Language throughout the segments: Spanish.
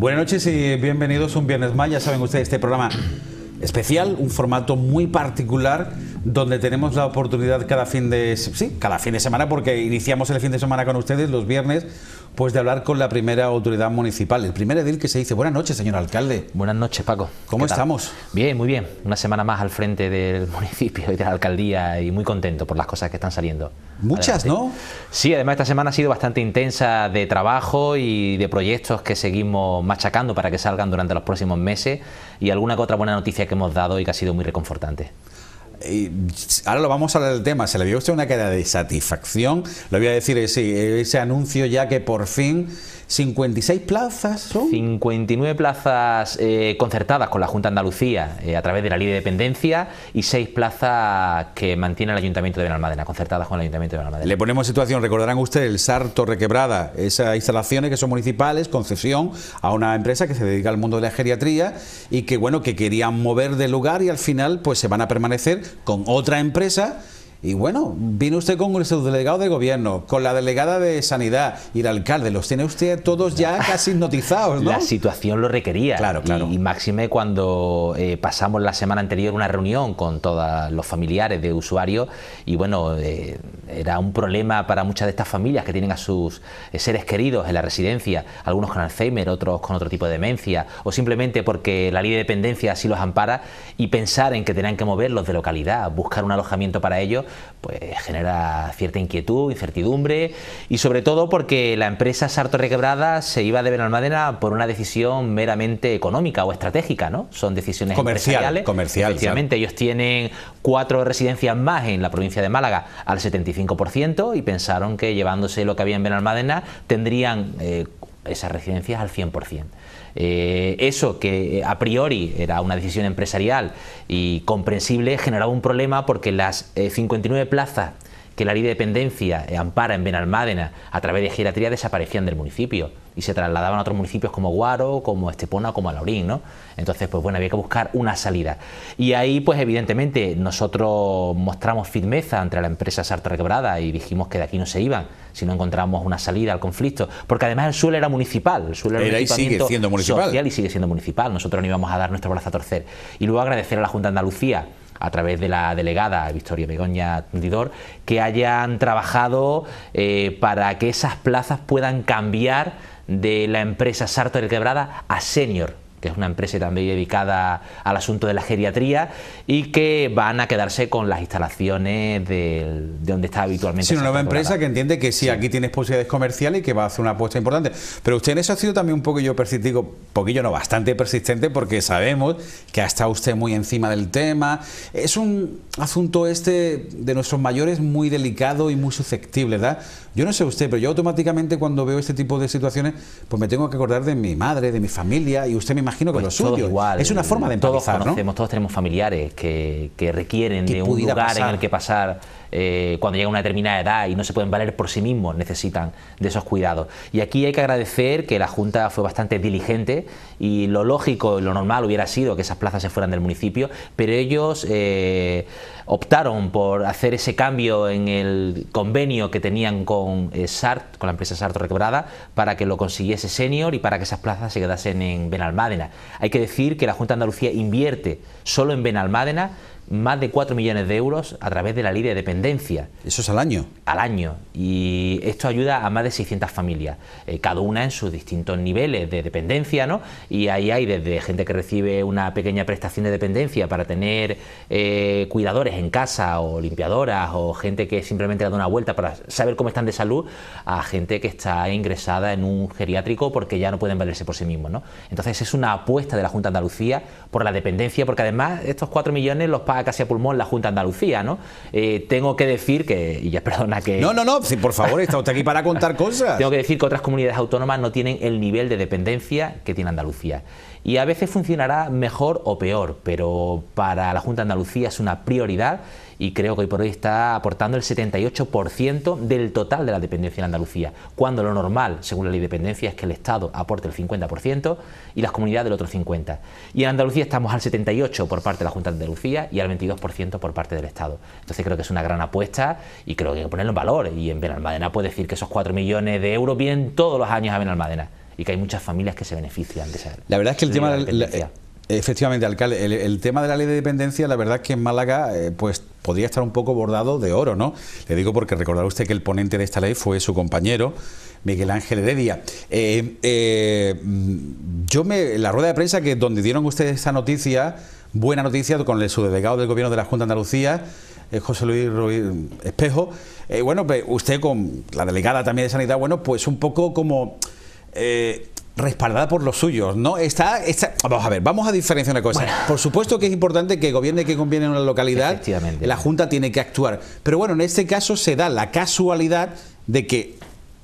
Buenas noches y bienvenidos un viernes más. Ya saben ustedes, este programa especial, un formato muy particular donde tenemos la oportunidad cada fin de sí, cada fin de semana porque iniciamos el fin de semana con ustedes los viernes pues de hablar con la primera autoridad municipal, el primer edil que se dice, buenas noches, señor alcalde. Buenas noches, Paco. ¿Cómo estamos? Bien, muy bien. Una semana más al frente del municipio y de la alcaldía y muy contento por las cosas que están saliendo. Muchas, ¿no? Sí, además esta semana ha sido bastante intensa de trabajo y de proyectos que seguimos machacando para que salgan durante los próximos meses y alguna que otra buena noticia que hemos dado y que ha sido muy reconfortante y ahora lo vamos a hablar del tema, se le vio a usted una cara de satisfacción, Lo voy a decir eh, eh, ese, anuncio ya que por fin 56 plazas son. 59 plazas eh, concertadas con la Junta de Andalucía a través de la Ley de Dependencia y 6 plazas que mantiene el Ayuntamiento de Benalmádena, concertadas con el Ayuntamiento de Benalmádena. Le ponemos situación, recordarán usted... el Sarto Requebrada, esas instalaciones que son municipales, concesión a una empresa que se dedica al mundo de la geriatría y que bueno, que querían mover de lugar y al final pues se van a permanecer con otra empresa y bueno, viene usted con el delegado de gobierno, con la delegada de sanidad y el alcalde. Los tiene usted todos ya casi hipnotizados, ¿no? La situación lo requería. Claro, claro. Y, máxime cuando eh, pasamos la semana anterior una reunión con todos los familiares de usuarios y bueno, eh, era un problema para muchas de estas familias que tienen a sus eh, seres queridos en la residencia, algunos con Alzheimer, otros con otro tipo de demencia, o simplemente porque la ley de dependencia así los ampara y pensar en que tenían que moverlos de localidad, buscar un alojamiento para ellos pues genera cierta inquietud, incertidumbre y sobre todo porque la empresa Sarto Requebrada se iba de Benalmádena por una decisión meramente económica o estratégica, ¿no? Son decisiones comerciales, Efectivamente, ellos tienen cuatro residencias más en la provincia de Málaga al 75% y pensaron que llevándose lo que había en Benalmádena tendrían eh, esas residencias al 100%. Eh, eso que a priori era una decisión empresarial y comprensible generaba un problema porque las 59 eh, plazas que la ley de dependencia eh, ampara en Benalmádena a través de giratría desaparecían del municipio y se trasladaban a otros municipios como Guaro, como Estepona, como Alaurín, ¿no? Entonces, pues bueno, había que buscar una salida. Y ahí, pues evidentemente, nosotros mostramos firmeza ante la empresa Sartre Quebrada y dijimos que de aquí no se iban si no encontramos una salida al conflicto, porque además el suelo era municipal, el suelo era, era y sigue siendo municipal. y sigue siendo municipal, nosotros no íbamos a dar nuestro brazo a torcer. Y luego agradecer a la Junta de Andalucía a través de la delegada Victoria Begoña Tundidor, que hayan trabajado eh, para que esas plazas puedan cambiar de la empresa Sarto del Quebrada a Senior que es una empresa también dedicada al asunto de la geriatría y que van a quedarse con las instalaciones de, de donde está habitualmente. Sí, una nueva empresa que entiende que sí, aquí tienes posibilidades comerciales y que va a hacer una apuesta importante. Pero usted en eso ha sido también un poco, yo poquillo no, bastante persistente porque sabemos que ha estado usted muy encima del tema. Es un asunto este de nuestros mayores muy delicado y muy susceptible, ¿verdad? Yo no sé usted, pero yo automáticamente cuando veo este tipo de situaciones, pues me tengo que acordar de mi madre, de mi familia, y usted me imagino que pues lo suyo. es una forma de empatizar, Todos conocemos, todos tenemos familiares que, que requieren de un lugar en el que pasar eh, cuando llegan a una determinada edad y no se pueden valer por sí mismos, necesitan de esos cuidados. Y aquí hay que agradecer que la Junta fue bastante diligente y lo lógico y lo normal hubiera sido que esas plazas se fueran del municipio, pero ellos eh, optaron por hacer ese cambio en el convenio que tenían con eh, SART, con la empresa SART Requebrada, para que lo consiguiese Senior y para que esas plazas se quedasen en Benalmádena. Hay que decir que la Junta de Andalucía invierte solo en Benalmádena más de 4 millones de euros a través de la ley de dependencia. ¿Eso es al año? Al año. Y esto ayuda a más de 600 familias, eh, cada una en sus distintos niveles de dependencia, ¿no? Y ahí hay desde gente que recibe una pequeña prestación de dependencia para tener eh, cuidadores en casa o limpiadoras o gente que simplemente da una vuelta para saber cómo están de salud, a gente que está ingresada en un geriátrico porque ya no pueden valerse por sí mismos, ¿no? Entonces es una apuesta de la Junta de Andalucía por la dependencia, porque además estos 4 millones los pagan casi a pulmón la Junta Andalucía, ¿no? Eh, tengo que decir que, y ya perdona que... No, no, no, sí, por favor, está usted aquí para contar cosas. tengo que decir que otras comunidades autónomas no tienen el nivel de dependencia que tiene Andalucía y a veces funcionará mejor o peor, pero para la Junta de Andalucía es una prioridad y creo que hoy por hoy está aportando el 78% del total de la dependencia en Andalucía, cuando lo normal, según la ley de dependencia, es que el Estado aporte el 50% y las comunidades el otro 50%. Y en Andalucía estamos al 78% por parte de la Junta de Andalucía y al 22% por parte del Estado. Entonces creo que es una gran apuesta y creo que hay que ponerlo en valor. Y en Benalmádena puede decir que esos 4 millones de euros vienen todos los años a Benalmádena y que hay muchas familias que se benefician de esa. La verdad es que el tema de la, eh, Efectivamente, alcalde, el, tema de la ley de dependencia, la verdad es que en Málaga, eh, pues podría estar un poco bordado de oro, ¿no? Le digo porque recordar usted que el ponente de esta ley fue su compañero, Miguel Ángel Heredia. Eh, eh yo me, la rueda de prensa que donde dieron ustedes esta noticia, buena noticia, con el subdelegado del gobierno de la Junta de Andalucía, José Luis Ruiz Espejo, bueno, pues usted con la delegada también de Sanidad, bueno, pues un poco como eh, respaldada por los suyos, ¿no? Está, vamos a ver, vamos a diferenciar una cosa. Por supuesto que es importante que gobierne que conviene en una localidad, la Junta tiene que actuar. Pero bueno, en este caso se da la casualidad de que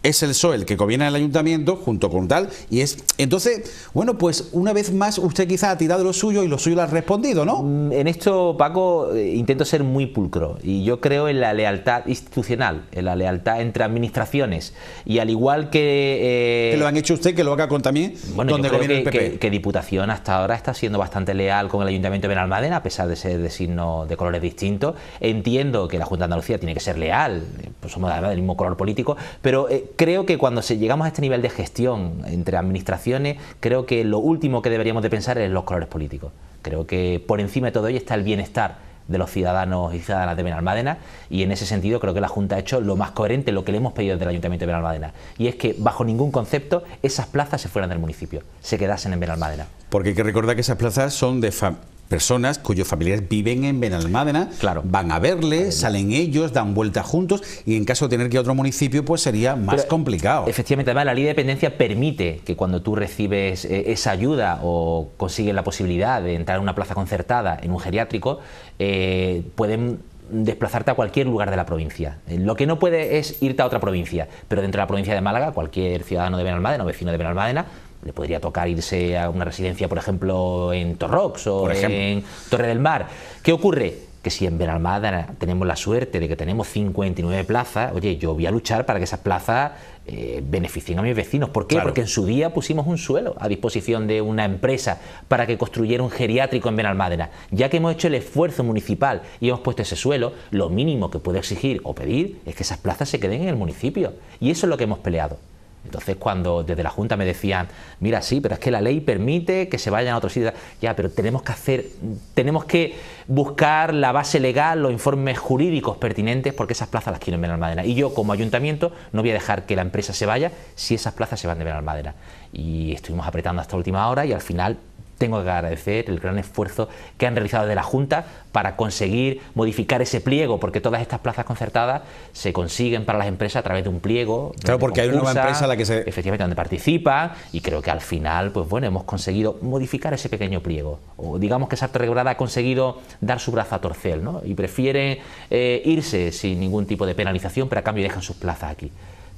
es el PSOE el que gobierna el ayuntamiento junto con tal y es entonces bueno pues una vez más usted quizá ha tirado lo suyo y lo suyo lo ha respondido no mm, en esto Paco eh, intento ser muy pulcro y yo creo en la lealtad institucional en la lealtad entre administraciones y al igual que eh, que lo han hecho usted que lo haga con también donde conviene el PP que, que, Diputación hasta ahora está siendo bastante leal con el ayuntamiento de Benalmádena a pesar de ser de signos de colores distintos entiendo que la Junta de Andalucía tiene que ser leal eh, pues somos del mismo color político pero creo que cuando llegamos a este nivel de gestión entre administraciones, creo que lo último que deberíamos de pensar es los colores políticos. Creo que por encima de todo ello está el bienestar de los ciudadanos y ciudadanas de Benalmádena y en ese sentido creo que la Junta ha hecho lo más coherente, lo que le hemos pedido desde el Ayuntamiento de Benalmádena y es que bajo ningún concepto esas plazas se fueran del municipio, se quedasen en Benalmádena. Porque hay que recordar que esas plazas son de, fam personas cuyos familiares viven en Benalmádena, claro. van a verle, salen ellos, dan vuelta juntos y en caso de tener que ir a otro municipio pues sería más complicado. Efectivamente, además la ley de dependencia permite que cuando tú recibes eh, esa ayuda o consigues la posibilidad de entrar en una plaza concertada en un geriátrico, eh, pueden desplazarte a cualquier lugar de la provincia. Eh, lo que no puede es irte a otra provincia, pero dentro de la provincia de Málaga, cualquier ciudadano de Benalmádena o vecino de Benalmádena le podría tocar irse a una residencia, por ejemplo, en Torrox o en Torre del Mar. ¿Qué ocurre? que si en Benalmádena tenemos la suerte de que tenemos 59 plazas, oye, yo voy a luchar para que esas plazas eh, beneficien a mis vecinos. ¿Por qué? Porque en su día pusimos un suelo a disposición de una empresa para que construyera un geriátrico en Benalmádena. Ya que hemos hecho el esfuerzo municipal y hemos puesto ese suelo, lo mínimo que puede exigir o pedir es que esas plazas se queden en el municipio. Y eso es lo que hemos peleado. Entonces cuando desde la Junta me decían, mira, sí, pero es que la ley permite que se vayan a otros sitios, ya, pero tenemos que hacer, tenemos que buscar la base legal, los informes jurídicos pertinentes, porque esas plazas las quiero en Madera Y yo como ayuntamiento no voy a dejar que la empresa se vaya si esas plazas se van de Madera Y estuvimos apretando hasta última hora y al final tengo que agradecer el gran esfuerzo que han realizado de la Junta para conseguir modificar ese pliego, porque todas estas plazas concertadas se consiguen para las empresas a través de un pliego. Claro, porque hay una nueva empresa a la que se... Efectivamente, donde participa, y creo que al final, pues bueno, hemos conseguido modificar ese pequeño pliego. O digamos que Sartre Rebrada ha conseguido dar su brazo a Torcel ¿no? Y prefiere eh, irse sin ningún tipo de penalización, pero a cambio dejan sus plazas aquí.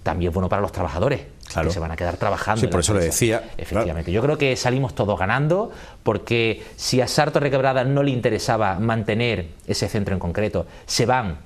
También es bueno para los trabajadores, claro. que se van a quedar trabajando. Sí, por eso le decía. Efectivamente. Yo creo que salimos todos ganando porque si a Sarto Requebrada no le interesaba mantener ese centro en concreto, se van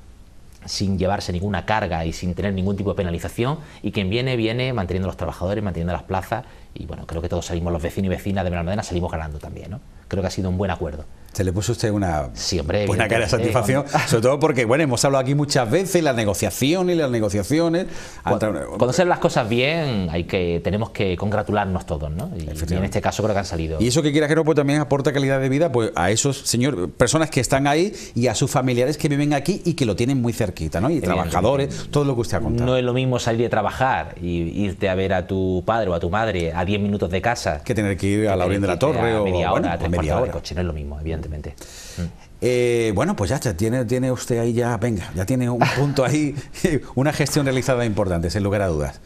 sin llevarse ninguna carga y sin tener ningún tipo de penalización y quien viene viene manteniendo los trabajadores, manteniendo las plazas y bueno, creo que todos salimos, los vecinos y vecinas de Benalmadena salimos ganando también, Creo que ha sido un buen acuerdo. Se le puso usted una buena pues cara de satisfacción, sobre todo porque, bueno, hemos hablado aquí muchas veces, las negociaciones, y las negociaciones. Cuando, las cosas bien, hay que tenemos que congratularnos todos, ¿no? Y, en este caso creo que han salido. Y eso que quiera que no, pues también aporta calidad de vida pues a esos señor, personas que están ahí y a sus familiares que viven aquí y que lo tienen muy cerquita, ¿no? Y trabajadores, todo lo que usted ha contado. No es lo mismo salir de trabajar y irte a ver a tu padre o a tu madre a 10 minutos de casa. Que tener que ir a la orilla de la torre a o, a media hora. Pues de coche, no es lo mismo, bien. Mm. Eh, bueno, pues ya tiene, tiene usted ahí ya, venga, ya tiene un punto ahí, una gestión realizada importante, sin lugar a dudas.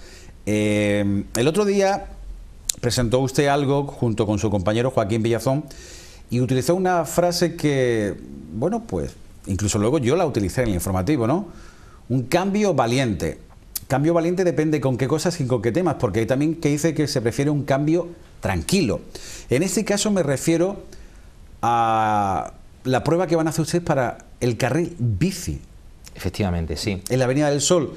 Eh, el otro día presentó usted algo junto con su compañero Joaquín Villazón y utilizó una frase que, bueno, pues incluso luego yo la utilicé en el informativo, ¿no? Un cambio valiente. Cambio valiente depende con qué cosas y con qué temas, porque hay también que dice que se prefiere un cambio tranquilo. En este caso me refiero a la prueba que van a hacer ustedes para el carril bici. Efectivamente, sí. En la Avenida del Sol.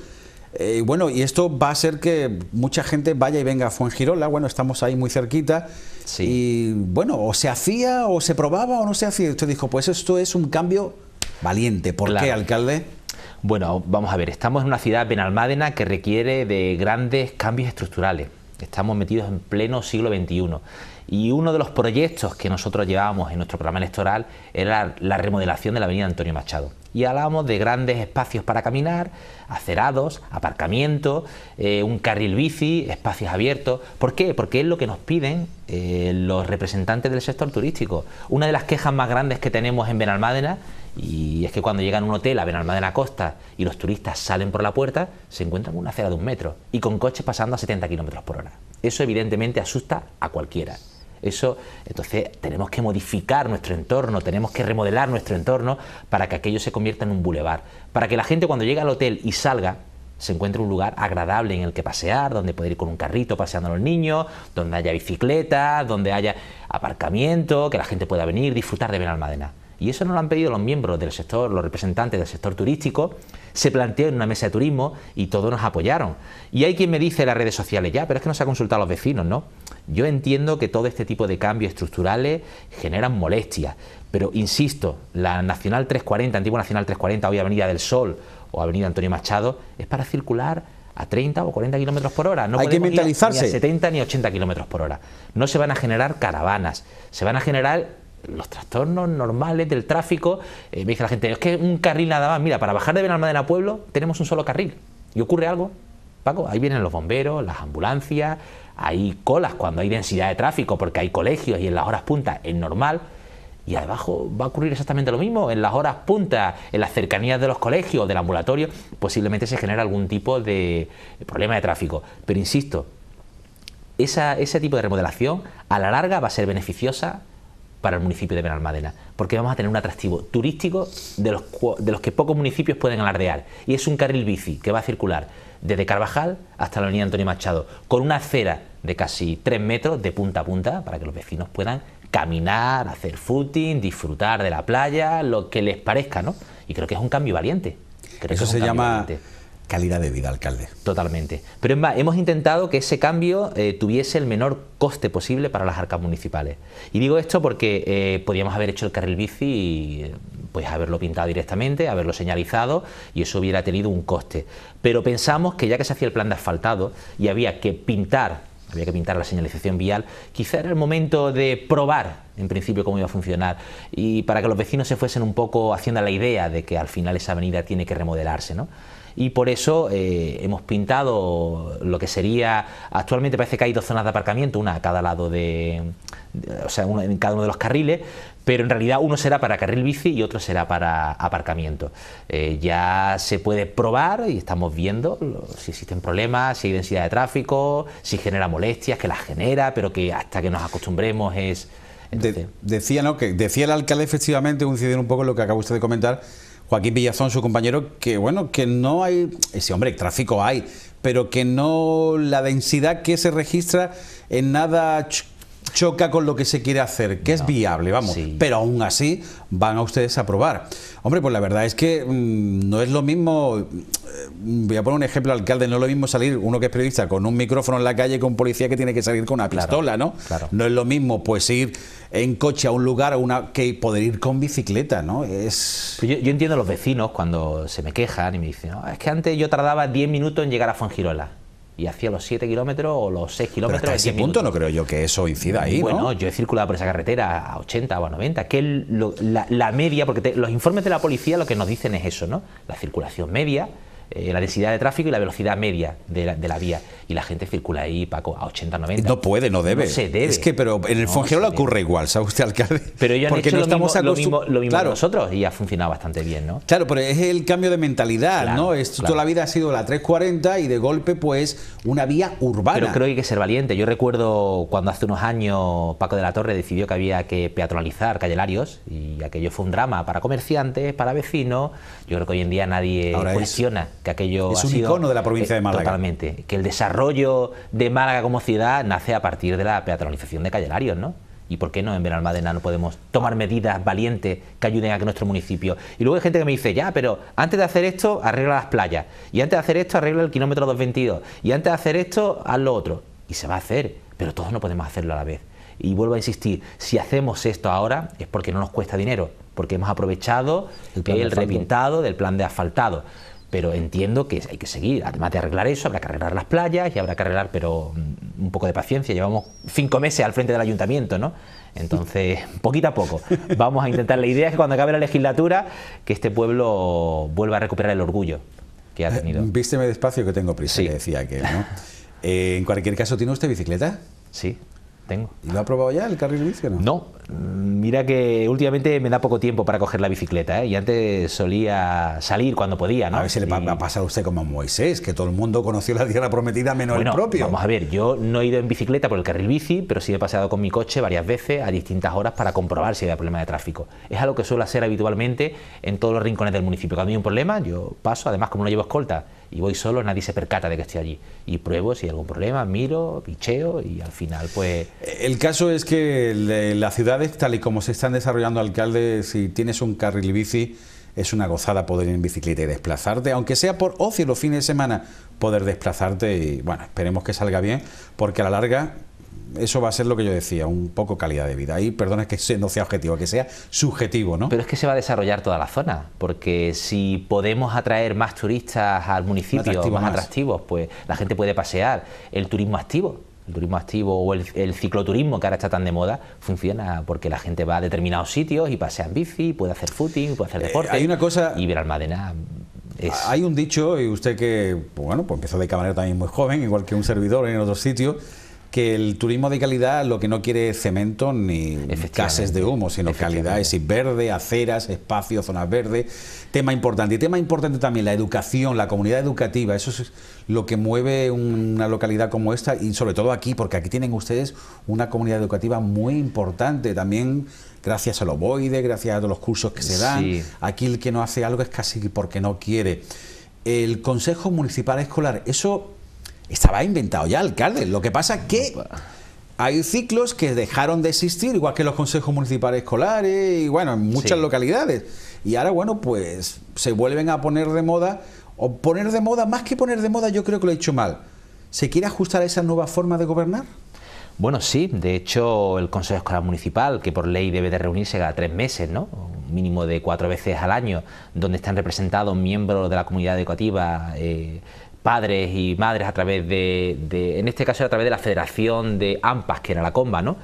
Eh, bueno, y esto va a ser que mucha gente vaya y venga a Fuengirola, bueno, estamos ahí muy cerquita. Sí. Y bueno, o se hacía, o se probaba, o no se hacía. Usted dijo, pues esto es un cambio valiente. ¿Por la qué, alcalde? Bueno, vamos a ver, estamos en una ciudad benalmádena que requiere de grandes cambios estructurales. Estamos metidos en pleno siglo XXI y uno de los proyectos que nosotros llevábamos en nuestro programa electoral era la remodelación de la avenida Antonio Machado. Y hablábamos de grandes espacios para caminar, acerados, aparcamiento, eh, un carril bici, espacios abiertos. ¿Por qué? Porque es lo que nos piden eh, los representantes del sector turístico. Una de las quejas más grandes que tenemos en Benalmádena y es que cuando llegan un hotel a Benalmádena Costa y los turistas salen por la puerta, se encuentran con una acera de un metro y con coches pasando a 70 kilómetros por hora. Eso evidentemente asusta a cualquiera. Eso, entonces, tenemos que modificar nuestro entorno, tenemos que remodelar nuestro entorno para que aquello se convierta en un bulevar, para que la gente cuando llegue al hotel y salga se encuentre un lugar agradable en el que pasear, donde poder ir con un carrito paseando a los niños, donde haya bicicletas, donde haya aparcamiento, que la gente pueda venir, disfrutar de Almadena. Y eso nos lo han pedido los miembros del sector, los representantes del sector turístico, se planteó en una mesa de turismo y todos nos apoyaron. Y hay quien me dice en las redes sociales, ya, pero es que no se ha consultado a los vecinos, ¿no? Yo entiendo que todo este tipo de cambios estructurales generan molestias, pero insisto, la Nacional 340, antigua Nacional 340, hoy Avenida del Sol o Avenida Antonio Machado, es para circular a 30 o 40 kilómetros por hora. No Hay ni a 70 ni 80 kilómetros por hora. No se van a generar caravanas, se van a generar los trastornos normales del tráfico. Eh, me dice la gente, es que un carril nada más. Mira, para bajar de Benalmádena a Pueblo tenemos un solo carril. ¿Y ocurre algo? Paco, ahí vienen los bomberos, las ambulancias, hay colas cuando hay densidad de tráfico, porque hay colegios y en las horas puntas es normal. Y abajo va a ocurrir exactamente lo mismo. En las horas puntas, en las cercanías de los colegios, del ambulatorio, posiblemente se genera algún tipo de problema de tráfico. Pero insisto, ese tipo de remodelación a la larga va a ser beneficiosa para el municipio de Benalmádena, porque vamos a tener un atractivo turístico de los, de los que pocos municipios pueden alardear. Y es un carril bici que va a circular desde Carvajal hasta la avenida Antonio Machado, con una acera de casi 3 metros de punta a punta para que los vecinos puedan caminar, hacer footing, disfrutar de la playa, lo que les parezca, ¿no? Y creo que es un cambio valiente. Eso se llama calidad de vida, alcalde. Totalmente. Pero es más, hemos intentado que ese cambio eh, tuviese el menor coste posible para las arcas municipales. Y digo esto porque eh, podíamos haber hecho el carril bici eh, pues haberlo pintado directamente, haberlo señalizado y eso hubiera tenido un coste. Pero pensamos que ya que se hacía el plan de asfaltado y había que pintar había que pintar la señalización vial, quizá era el momento de probar en principio cómo iba a funcionar y para que los vecinos se fuesen un poco haciendo la idea de que al final esa avenida tiene que remodelarse. ¿no? y por eso eh, hemos pintado lo que sería, actualmente parece que hay dos zonas de aparcamiento, una a cada lado de, o sea, en cada uno de los carriles, pero en realidad uno será para carril bici y otro será para aparcamiento. Eh, ya se puede probar y estamos viendo si existen problemas, si hay densidad de tráfico, si genera molestias, que las genera, pero que hasta que nos acostumbremos es... decía, ¿no? que decía el alcalde efectivamente, coincidiendo un poco en lo que acaba usted de comentar, Joaquín Villazón, su compañero, que bueno, que no hay, ese hombre, tráfico hay, pero que no la densidad que se registra en nada choca con lo que se quiere hacer, que es viable, vamos, pero aún así van a ustedes a probar. Hombre, pues la verdad es que mm, no es lo mismo, mm, voy a poner un ejemplo, alcalde, no es lo mismo salir uno que es periodista con un micrófono en la calle con un policía que tiene que salir con una pistola, ¿no? Claro. No es lo mismo pues ir en coche a un lugar una, que poder ir con bicicleta, ¿no? Es... Yo, entiendo a los vecinos cuando se me quejan y me dicen, ah, es que antes yo tardaba 10 minutos en llegar a Fuengirola y hacía los 7 kilómetros o los 6 kilómetros. Pero hasta ese punto no creo yo que eso incida ahí. Bueno, yo he circulado por esa carretera a 80 o a 90, que la, media, porque los informes de la policía lo que nos dicen es eso, ¿no? La circulación media eh, la densidad de tráfico y la velocidad media de la, vía. Y la gente circula ahí, Paco, a 80, 90. No puede, no debe. No se debe. Es que, pero en el no ocurre igual, ¿sabe usted, alcalde? Pero ellos han lo, estamos mismo, lo, mismo, nosotros y ha funcionado bastante bien, ¿no? Claro, pero es el cambio de mentalidad, ¿no? Esto, Toda la vida ha sido la 340 y de golpe, pues, una vía urbana. Pero creo que hay que ser valiente. Yo recuerdo cuando hace unos años Paco de la Torre decidió que había que peatonalizar Cayelarios y aquello fue un drama para comerciantes, para vecinos. Yo creo que hoy en día nadie Ahora que es un icono de la provincia eh, de Málaga. Totalmente. Que el desarrollo de Málaga como ciudad nace a partir de la peatonalización de Cayelarios, ¿no? ¿Y por qué no en Benalmádena no podemos tomar medidas valientes que ayuden a que nuestro municipio? Y luego hay gente que me dice, ya, pero antes de hacer esto, arregla las playas. Y antes de hacer esto, arregla el kilómetro 222. Y antes de hacer esto, haz lo otro. Y se va a hacer, pero todos no podemos hacerlo a la vez. Y vuelvo a insistir, si hacemos esto ahora es porque no nos cuesta dinero, porque hemos aprovechado el, el repintado del plan de asfaltado pero entiendo que hay que seguir. Además de arreglar eso, habrá que arreglar las playas y habrá que arreglar, pero mm, un poco de paciencia. Llevamos cinco meses al frente del ayuntamiento, ¿no? Entonces, poquito a poco, vamos a intentar. La idea es que cuando acabe la legislatura, que este pueblo vuelva a recuperar el orgullo que ha eh, tenido. Vísteme despacio que tengo prisa, le decía que, ¿no? Eh, en cualquier caso, ¿tiene usted bicicleta? Sí tengo. ¿Y lo ha probado ya el carril bici no? No, mira que últimamente me da poco tiempo para coger la bicicleta, ¿eh? y antes solía salir cuando podía, ¿no? A ver si le va a pasar a usted como a Moisés, que todo el mundo conoció la tierra prometida menos el propio. Vamos a ver, yo no he ido en bicicleta por el carril bici, pero sí he paseado con mi coche varias veces a distintas horas para comprobar si había problema de tráfico. Es algo que suelo hacer habitualmente en todos los rincones del municipio. Cuando hay un problema, yo paso, además como no llevo escolta, y voy solo, nadie se percata de que estoy allí. Y pruebo si hay algún problema, miro, picheo y al final pues... El caso es que las ciudades, tal y como se están desarrollando alcaldes, si tienes un carril bici, es una gozada poder ir en bicicleta y desplazarte, aunque sea por ocio los fines de semana, poder desplazarte y bueno, esperemos que salga bien, porque a la larga eso va a ser lo que yo decía, un poco calidad de vida. Y perdona que no sea objetivo, que sea subjetivo, ¿no? Pero es que se va a desarrollar toda la zona, porque si podemos atraer más turistas al municipio, más, atractivos, pues la gente puede pasear. El turismo activo, el turismo activo o el, cicloturismo que ahora está tan de moda, funciona porque la gente va a determinados sitios y pasea en bici, puede hacer footing, puede hacer eh, deporte. hay una cosa... Y Almadena es... Hay un dicho, y usted que, pues bueno, pues empezó de camarero también muy joven, igual que un servidor en otro sitio que el turismo de calidad lo que no quiere cemento ni gases de humo, sino calidad, es decir, verde, aceras, espacios, zonas verdes. Tema importante. Y tema importante también la educación, la comunidad educativa. Eso es lo que mueve una localidad como esta y sobre todo aquí, porque aquí tienen ustedes una comunidad educativa muy importante. También gracias a los boides gracias a los cursos que se dan. Aquí el que no hace algo es casi porque no quiere. El Consejo Municipal Escolar, eso estaba inventado ya, alcalde. Lo que pasa que hay ciclos que dejaron de existir, igual que los consejos municipales escolares y bueno, en muchas localidades. Y ahora, bueno, pues se vuelven a poner de moda, o poner de moda, más que poner de moda, yo creo que lo he hecho mal. ¿Se quiere ajustar a esa nueva forma de gobernar? Bueno, sí, de hecho el Consejo Escolar Municipal, que por ley debe de reunirse cada tres meses, ¿no? un mínimo de cuatro veces al año, donde están representados miembros de la comunidad educativa, eh, padres y madres a través de, en este caso a través de la Federación de AMPAS, que era la comba, ¿no?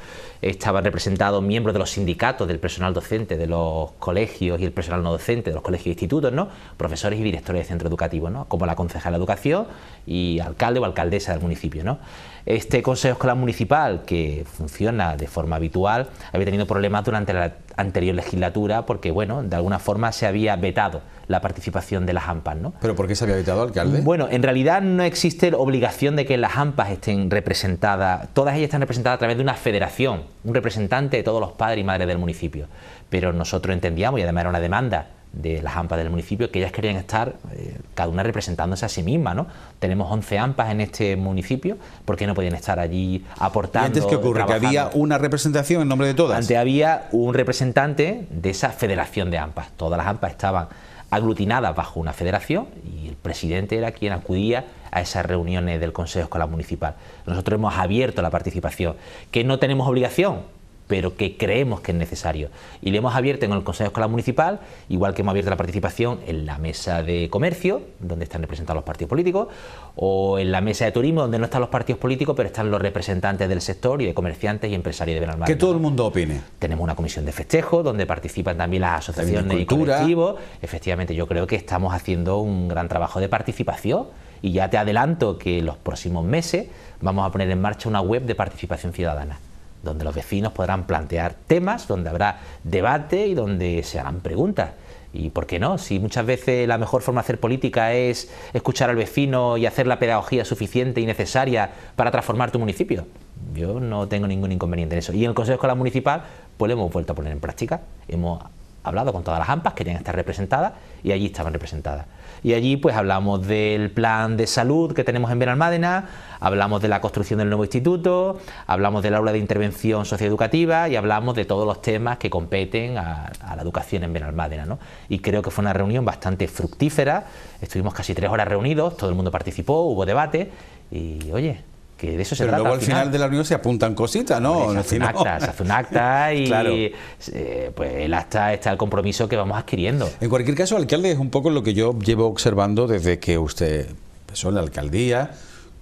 estaban representados miembros de los sindicatos, del personal docente, de los colegios y el personal no docente, de los colegios e institutos, ¿no? profesores y directores de centro educativo, ¿no? como la concejal de educación y alcalde o alcaldesa del municipio. ¿no? Este Consejo Escolar Municipal, que funciona de forma habitual, había tenido problemas durante la anterior legislatura porque, bueno, de alguna forma se había vetado la participación de las AMPAs. ¿no? ¿Pero por qué se había vetado, alcalde? Bueno, en realidad no existe la obligación de que las AMPAs estén representadas, todas ellas están representadas a través de una federación un representante de todos los padres y madres del municipio. Pero nosotros entendíamos, y además era una demanda de las AMPAs del municipio, que ellas querían estar eh, cada una representándose a sí misma. ¿no? Tenemos 11 AMPAs en este municipio, ¿por qué no podían estar allí aportando? ¿Y antes qué ocurre? ¿Que había una representación en nombre de todas? Antes había un representante de esa federación de AMPAs. Todas las AMPAs estaban aglutinadas bajo una federación y el presidente era quien acudía a esas reuniones del Consejo Escolar Municipal. Nosotros hemos abierto la participación, que no tenemos obligación, pero que creemos que es necesario. Y le hemos abierto en el Consejo Escolar Municipal, igual que hemos abierto la participación en la mesa de comercio, donde están representados los partidos políticos, o en la mesa de turismo, donde no están los partidos políticos, pero están los representantes del sector y de comerciantes y empresarios de Benalmádena. Que todo el mundo opine. Tenemos una comisión de festejo, donde participan también las asociaciones y colectivos. Efectivamente, yo creo que estamos haciendo un gran trabajo de participación y ya te adelanto que en los próximos meses vamos a poner en marcha una web de participación ciudadana, donde los vecinos podrán plantear temas, donde habrá debate y donde se harán preguntas. ¿Y por qué no? Si muchas veces la mejor forma de hacer política es escuchar al vecino y hacer la pedagogía suficiente y necesaria para transformar tu municipio. Yo no tengo ningún inconveniente en eso. Y en el Consejo Escolar Municipal, pues lo hemos vuelto a poner en práctica. Hemos hablado con todas las AMPAs querían estar representadas y allí estaban representadas y allí pues hablamos del plan de salud que tenemos en Benalmádena, hablamos de la construcción del nuevo instituto, hablamos del aula de intervención socioeducativa y hablamos de todos los temas que competen a, a la educación en Benalmádena. ¿no? Y creo que fue una reunión bastante fructífera, estuvimos casi tres horas reunidos, todo el mundo participó, hubo debate y oye, que de eso Pero Luego al final. de la reunión se apuntan cositas, ¿no? se hace un acta, hace un acta y eh, pues el acta está el compromiso que vamos adquiriendo. En cualquier caso, alcalde, es un poco lo que yo llevo observando desde que usted empezó la alcaldía,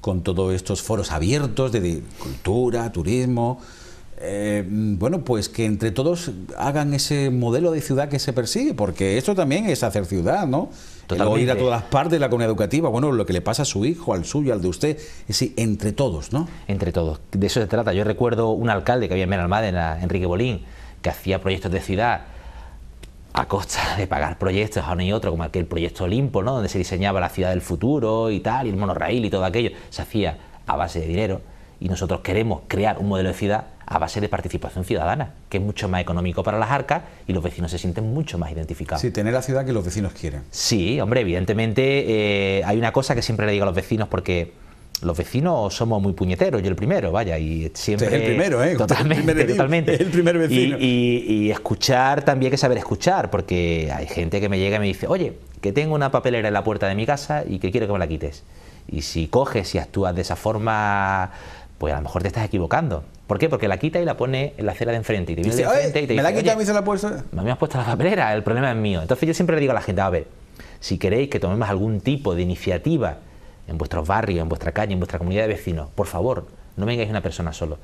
con todos estos foros abiertos de cultura, turismo. Eh, bueno, pues que entre todos hagan ese modelo de ciudad que se persigue, porque esto también es hacer ciudad, ¿no? Totalmente. El ir a todas partes de la comunidad educativa, bueno, lo que le pasa a su hijo, al suyo, al de usted, es decir, entre todos, ¿no? Entre todos, de eso se trata. Yo recuerdo un alcalde que había en Benalmádena, Enrique Bolín, que hacía proyectos de ciudad a costa de pagar proyectos a uno y otro, como aquel proyecto Olimpo, ¿no? donde se diseñaba la ciudad del futuro y tal, y el monorraíl y todo aquello, se hacía a base de dinero y nosotros queremos crear un modelo de ciudad a base de participación ciudadana, que es mucho más económico para las arcas y los vecinos se sienten mucho más identificados. Sí, tener la ciudad que los vecinos quieren. Sí, hombre, evidentemente eh, hay una cosa que siempre le digo a los vecinos porque los vecinos somos muy puñeteros, yo el primero, vaya, y siempre... es el primero, ¿eh? Totalmente, el primer, El primer vecino. Y, y, escuchar también hay que saber escuchar, porque hay gente que me llega y me dice, oye, que tengo una papelera en la puerta de mi casa y que quiero que me la quites. Y si coges y actúas de esa forma, pues a lo mejor te estás equivocando. ¿Por qué? Porque la quita y la pone en la acera de enfrente. Y te enfrente y te me la quita a mí se la puesto. A me has puesto la papelera, el problema es mío. Entonces yo siempre le digo a la gente, a ver, si queréis que tomemos algún tipo de iniciativa en vuestros barrios, en vuestra calle, en vuestra comunidad de vecinos, por favor, no vengáis una persona solo.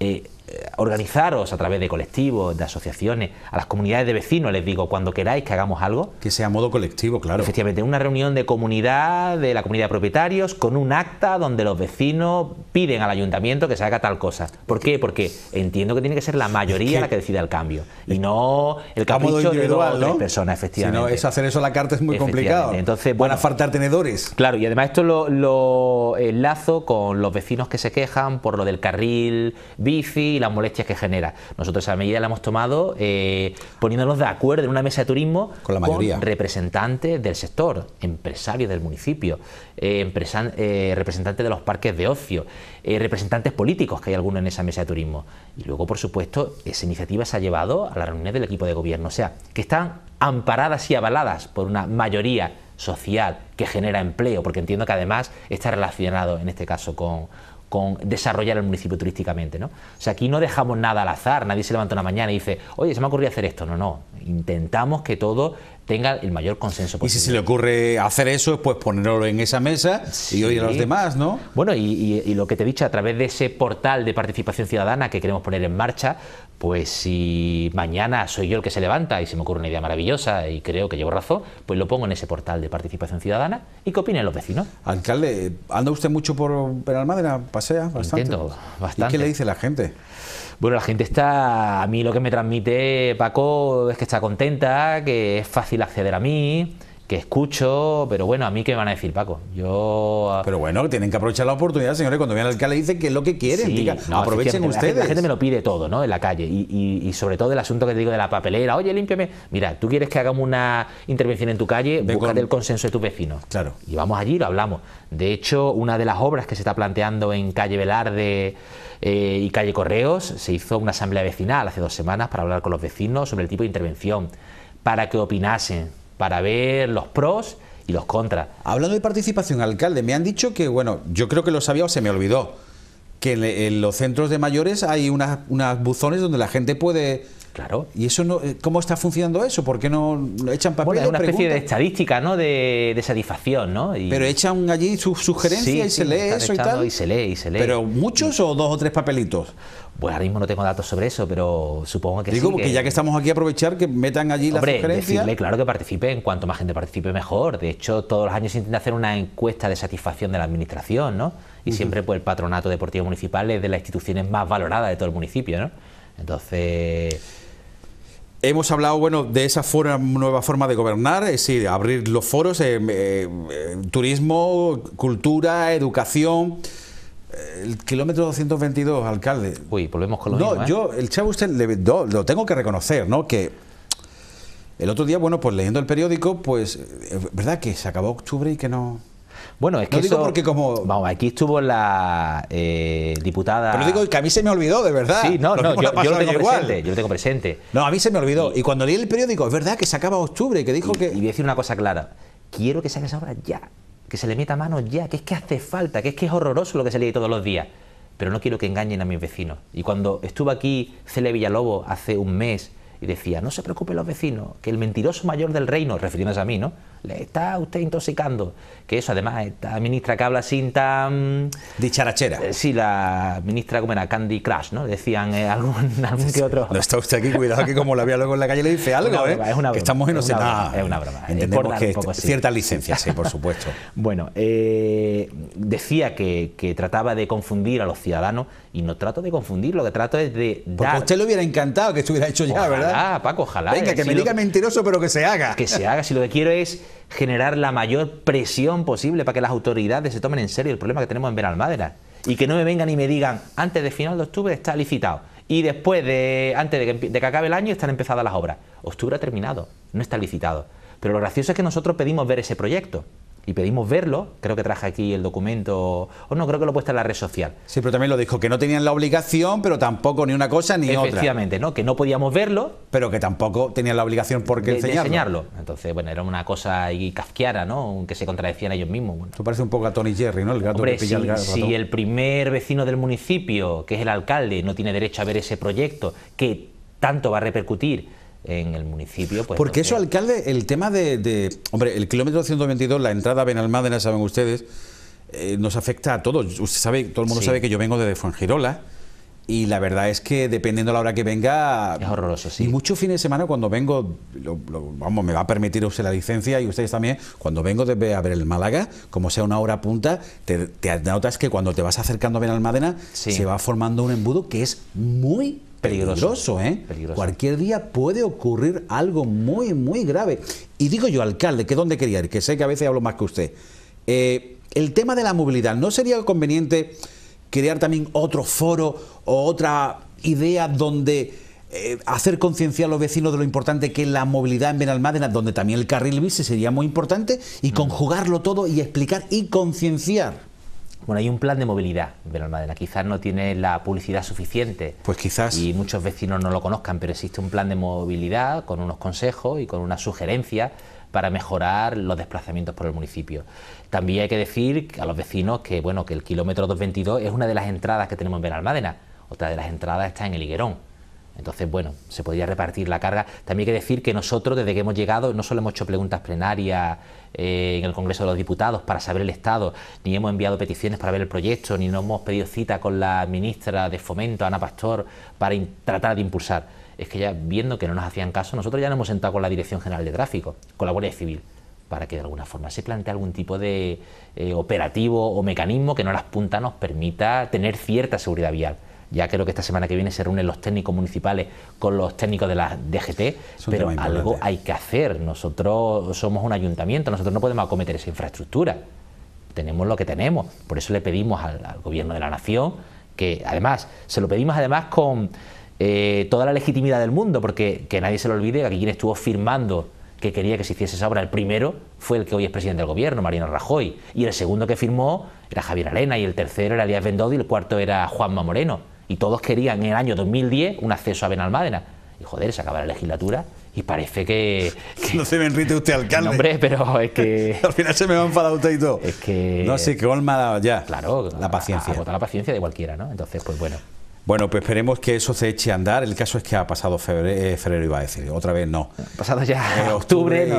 Eh, eh, organizaros a través de colectivos, de asociaciones, a las comunidades de vecinos les digo, cuando queráis que hagamos algo. Que sea modo colectivo, claro. Efectivamente, una reunión de comunidad, de la comunidad de propietarios, con un acta donde los vecinos piden al ayuntamiento que se haga tal cosa. ¿Por qué? Porque entiendo que tiene que ser la mayoría la que decida el cambio y no el capricho de dos ¿no? personas, efectivamente. Si no, eso, hacer eso a la carta es muy complicado. Entonces, Van a faltar tenedores. Claro, y además esto lo, lo enlazo con los vecinos que se quejan por lo del carril bici y las molestias que genera. Nosotros esa medida la hemos tomado eh, poniéndonos de acuerdo en una mesa de turismo con, la representantes del sector, empresarios del municipio, eh, eh, representantes de los parques de ocio, representantes políticos, que hay algunos en esa mesa de turismo. Y luego, por supuesto, esa iniciativa se ha llevado a las reuniones del equipo de gobierno, o sea, que están amparadas y avaladas por una mayoría social que genera empleo, porque entiendo que además está relacionado en este caso con, con desarrollar el municipio turísticamente. ¿no? O sea, aquí no dejamos nada al azar, nadie se levanta una mañana y dice, oye, se me ocurrió hacer esto. No, no, intentamos que todo tenga el mayor consenso posible. Y si se le ocurre hacer eso, pues ponerlo en esa mesa y oír a los demás, ¿no? Bueno, y, y, lo que te he dicho, a través de ese portal de participación ciudadana que queremos poner en marcha, pues si mañana soy yo el que se levanta y se me ocurre una idea maravillosa y creo que llevo razón, pues lo pongo en ese portal de participación ciudadana y que opinen los vecinos. Alcalde, ¿anda usted mucho por Almadena? ¿Pasea bastante? Intento, bastante. ¿Y qué le dice la gente? Bueno, la gente está, a mí lo que me transmite Paco es que está contenta, que es fácil acceder a mí, que escucho, pero bueno, a mí qué van a decir, Paco. Yo. Ah, pero bueno, tienen que aprovechar la oportunidad, señores. Cuando viene al alcalde, dice que es lo que quieren. aprovechen ustedes. La gente, me lo pide todo, ¿no? En la calle. Y, sobre todo el asunto que te digo de la papelera. Oye, límpiame. Mira, tú quieres que hagamos una intervención en tu calle, busca el consenso de tus vecinos. Claro. Y vamos allí, lo hablamos. De hecho, una de las obras que se está planteando en calle Velarde eh, y calle Correos, se hizo una asamblea vecinal hace dos semanas para hablar con los vecinos sobre el tipo de intervención, para que opinasen para ver los pros y los contras. Hablando de participación, alcalde, me han dicho que, bueno, yo creo que lo sabía o se me olvidó, que en, los centros de mayores hay unas buzones donde la gente puede Claro. ¿Y eso no, eh, cómo está funcionando eso? ¿Por qué no echan papel? es una especie de estadística, ¿no? De, satisfacción, ¿no? Pero echan allí sus sugerencias y se lee eso y tal. Y se lee, y se lee. ¿Pero muchos o dos o tres papelitos? Pues ahora mismo no tengo datos sobre eso, pero supongo que sí. Digo, que... ya que estamos aquí, aprovechar que metan allí Hombre, las sugerencias. claro que participen, cuanto más gente participe, mejor. De hecho, todos los años se intenta hacer una encuesta de satisfacción de la administración, ¿no? Y siempre, pues, el patronato deportivo municipal es de las instituciones más valoradas de todo el municipio, ¿no? Entonces. Hemos hablado, bueno, de esa nueva forma de gobernar, es decir, abrir los foros, eh, eh, eh, turismo, cultura, educación. El kilómetro 222, alcalde. Uy, volvemos con lo no, yo, el chavo usted, lo tengo que reconocer, ¿no? Que el otro día, bueno, pues leyendo el periódico, pues, ¿verdad que se acabó octubre y que no...? Bueno, es que. porque como. Vamos, aquí estuvo la eh, diputada. Pero digo que a mí se me olvidó, de verdad. Sí, no, no, yo, lo tengo presente. Yo lo tengo presente. No, a mí se me olvidó. Y, cuando leí el periódico, es verdad que se acaba octubre, que dijo que. Y voy a decir una cosa clara. Quiero que se haga esa obra ya. Que se le meta mano ya. Que es que hace falta. Que es que es horroroso lo que se lee todos los días. Pero no quiero que engañen a mis vecinos. Y cuando estuvo aquí Cele Villalobos hace un mes y decía, no se preocupen los vecinos, que el mentiroso mayor del reino, refiriéndose a mí, ¿no? le está usted intoxicando. Que eso, además, esta ministra que habla sin tan. dicharachera. Eh, sí, la ministra, como era Candy Crush, ¿no? Decían eh, algún, que otro. No está usted aquí, cuidado, que como la vea luego en la calle le dice algo, ¿eh? que estamos en... Es una broma. es una broma. Entendemos que ciertas licencias, sí, por supuesto. bueno, eh, decía que, que trataba de confundir a los ciudadanos y no trato de confundir, lo que trato es de Porque a usted le hubiera encantado que estuviera hecho ya, ¿verdad? Ah, Paco, ojalá. Venga, que me diga mentiroso, pero que se haga. Que se haga, si lo que quiero es generar la mayor presión posible para que las autoridades se tomen en serio el problema que tenemos en Benalmádena y que no me vengan y me digan antes de final de octubre está licitado y después de antes de que, de que acabe el año están empezadas las obras. Octubre ha terminado, no está licitado. Pero lo gracioso es que nosotros pedimos ver ese proyecto y pedimos verlo. Creo que traje aquí el documento, o no, creo que lo he puesto en la red social. Sí, pero también lo dijo, que no tenían la obligación, pero tampoco ni una cosa ni otra. Efectivamente, ¿no? que no podíamos verlo. Pero que tampoco tenían la obligación por enseñarlo. Entonces, bueno, era una cosa y kafkiara, ¿no? que se contradecían ellos mismos. Esto parece un poco a Tony Jerry, ¿no? El gato que pilla el gato. Si el primer vecino del municipio, que es el alcalde, no tiene derecho a ver ese proyecto, que tanto va a repercutir en el municipio. Pues, Porque eso, alcalde, el tema de, Hombre, el kilómetro 122, la entrada a Benalmádena, saben ustedes, eh, nos afecta a todos. Usted sabe, todo el mundo sabe que yo vengo desde Fuengirola y la verdad es que dependiendo de la hora que venga... Es horroroso, sí. Y muchos fines de semana cuando vengo, vamos, me va a permitir usted la licencia y ustedes también, cuando vengo de a ver el Málaga, como sea una hora punta, te, notas que cuando te vas acercando a ver Almadena se va formando un embudo que es muy peligroso, ¿eh? Cualquier día puede ocurrir algo muy, muy grave. Y digo yo, alcalde, que dónde quería ir, que sé que a veces hablo más que usted. Eh, el tema de la movilidad, ¿no sería conveniente crear también otro foro o otra idea donde eh, hacer concienciar a los vecinos de lo importante que es la movilidad en Benalmádena, donde también el carril bici sería muy importante, y mm. conjugarlo todo y explicar y concienciar. Bueno, hay un plan de movilidad en Benalmádena, quizás no tiene la publicidad suficiente. Pues quizás. Y muchos vecinos no lo conozcan, pero existe un plan de movilidad con unos consejos y con unas sugerencias para mejorar los desplazamientos por el municipio. También hay que decir a los vecinos que, bueno, que el kilómetro 222 es una de las entradas que tenemos en Benalmádena, otra de las entradas está en el Higuerón. Entonces, bueno, se podría repartir la carga. También hay que decir que nosotros, desde que hemos llegado, no solo hemos hecho preguntas plenarias eh, en el Congreso de los Diputados para saber el estado, ni hemos enviado peticiones para ver el proyecto, ni nos hemos pedido cita con la ministra de Fomento, Ana Pastor, para tratar de impulsar es que ya viendo que no nos hacían caso, nosotros ya nos hemos sentado con la Dirección General de Tráfico, con la Guardia Civil, para que de alguna forma se plantee algún tipo de eh, operativo o mecanismo que no las punta nos permita tener cierta seguridad vial. Ya creo que esta semana que viene se reúnen los técnicos municipales con los técnicos de la DGT, pero algo hay que hacer. Nosotros somos un ayuntamiento, nosotros no podemos acometer esa infraestructura. Tenemos lo que tenemos. Por eso le pedimos al gobierno de la nación que, además, se lo pedimos además con eh, toda la legitimidad del mundo, porque que nadie se lo olvide que aquí quien estuvo firmando que quería que se hiciese esa obra, el primero fue el que hoy es presidente del gobierno, Mariano Rajoy, y el segundo que firmó era Javier Arena, y el tercero era Díaz Bendodo, y el cuarto era Juanma Moreno. Y todos querían en el año 2010 un acceso a Benalmádena. Y joder, se acaba la legislatura y parece que, que, no se me enrite usted alcalde. hombre, pero es que al final se me va a enfadar usted y todo. Es que no, sí que Olma ya. Claro, la paciencia. la paciencia de cualquiera, ¿no? Entonces, pues bueno. Bueno, pues esperemos que eso se eche a andar. El caso es que ha pasado eh, febrero, iba a decir, otra vez no. Pasado ya eh, octubre,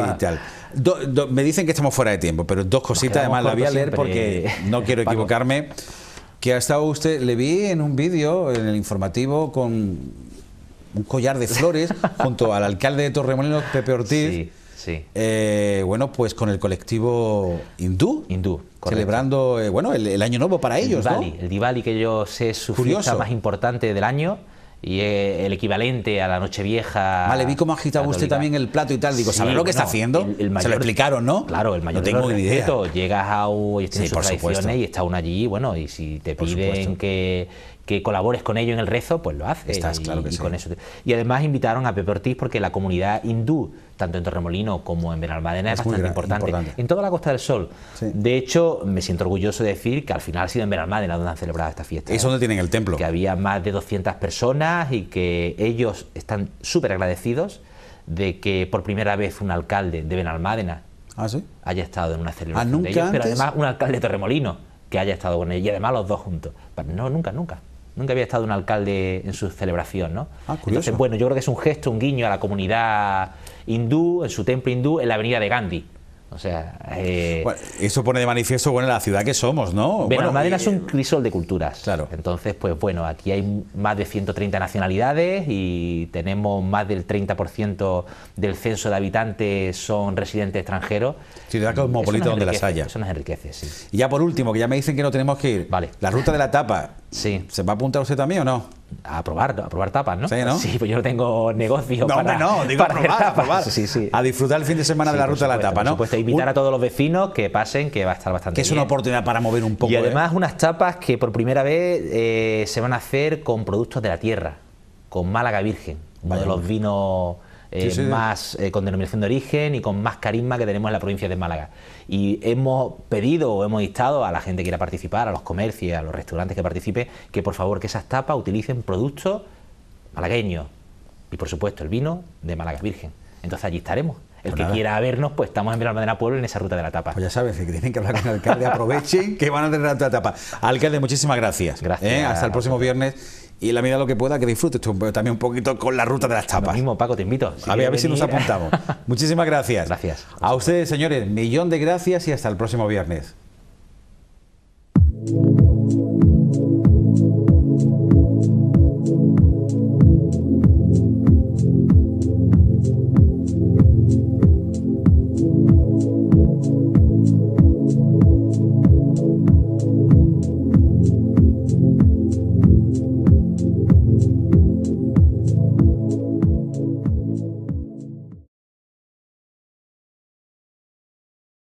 me dicen que estamos fuera de tiempo, pero dos cositas, además la voy a leer porque no quiero equivocarme. Que ha estado usted, le vi en un vídeo, en el informativo, con un collar de flores junto al alcalde de Torremolinos, Pepe Ortiz. Sí. Eh, bueno, pues con el colectivo hindú. Hindú. Celebrando eh, bueno, el, año nuevo para ellos. El Diwali, que yo sé es su fiesta más importante del año y eh, el equivalente a la Nochevieja. Vale, vi cómo agitaba usted también el plato y tal. Digo, lo que está haciendo? Se lo explicaron, ¿no? Claro, el mayor no tengo ni idea. Llegas a un... y y está uno allí, bueno, y si te piden que, que colabores con ellos en el rezo, pues lo haces. Estás, y, claro que sí. con eso y además invitaron a Pepe Ortiz porque la comunidad hindú tanto en Torremolino como en Benalmádena es, bastante importante. En toda la Costa del Sol. De hecho, me siento orgulloso de decir que al final ha sido en Benalmádena donde han celebrado esta fiesta. Es ¿eh? donde tienen el templo. Que había más de 200 personas y que ellos están súper agradecidos de que por primera vez un alcalde de Benalmádena ah, haya estado en una ah, celebración de ellos, pero además un alcalde de Torremolino que haya estado con ellos y además los dos juntos. no, nunca, nunca. Nunca había estado un alcalde en su celebración, ¿no? Ah, curioso. bueno, yo creo que es un gesto, un guiño a la comunidad hindú, en su templo hindú, en la avenida de Gandhi. O sea, eh, eso pone de manifiesto bueno la ciudad que somos, ¿no? Bueno, madera es un eh, crisol de culturas. Claro. Entonces, pues bueno, aquí hay más de 130 nacionalidades y tenemos más del 30% del censo de habitantes son residentes extranjeros. Ciudad cosmopolita donde las haya. Eso nos enriquece, sí. Y ya por último, que ya me dicen que no tenemos que ir. Vale. La ruta de la tapa. Sí. ¿Se va a apuntar usted también o no? a probar, a tapas, ¿no? Sí, pues yo no tengo negocio no, para, no, digo para probar, A, probar. Sí, sí. a disfrutar el fin de semana de la ruta de la tapa, ¿no? Por supuesto, invitar a todos los vecinos que pasen, que va a estar bastante Que es una oportunidad para mover un poco. Y ¿eh? además unas tapas que por primera vez eh, se van a hacer con productos de la tierra, con Málaga Virgen, uno de los vinos eh, más eh, con denominación de origen y con más carisma que tenemos en la provincia de Málaga. Y hemos pedido o hemos instado a la gente que quiera participar, a los comercios, a los restaurantes que participe, que por favor que esas tapas utilicen productos malagueños y por supuesto el vino de Málaga Virgen. Entonces allí estaremos. El pues que quiera vernos, pues estamos en Madena Pueblo en esa ruta de la tapa. Pues ya sabes, si tienen que hablar con el alcalde, aprovechen que van a tener la tapa. Alcalde, muchísimas gracias. Gracias. ¿eh? Hasta el próximo viernes y la medida lo que pueda que disfrutes tú, también un poquito con la ruta de las tapas. Lo mismo, Paco, te invito. a, ver, a ver si nos apuntamos. Muchísimas gracias. Gracias. A ustedes, señores, millón de gracias y hasta el próximo viernes.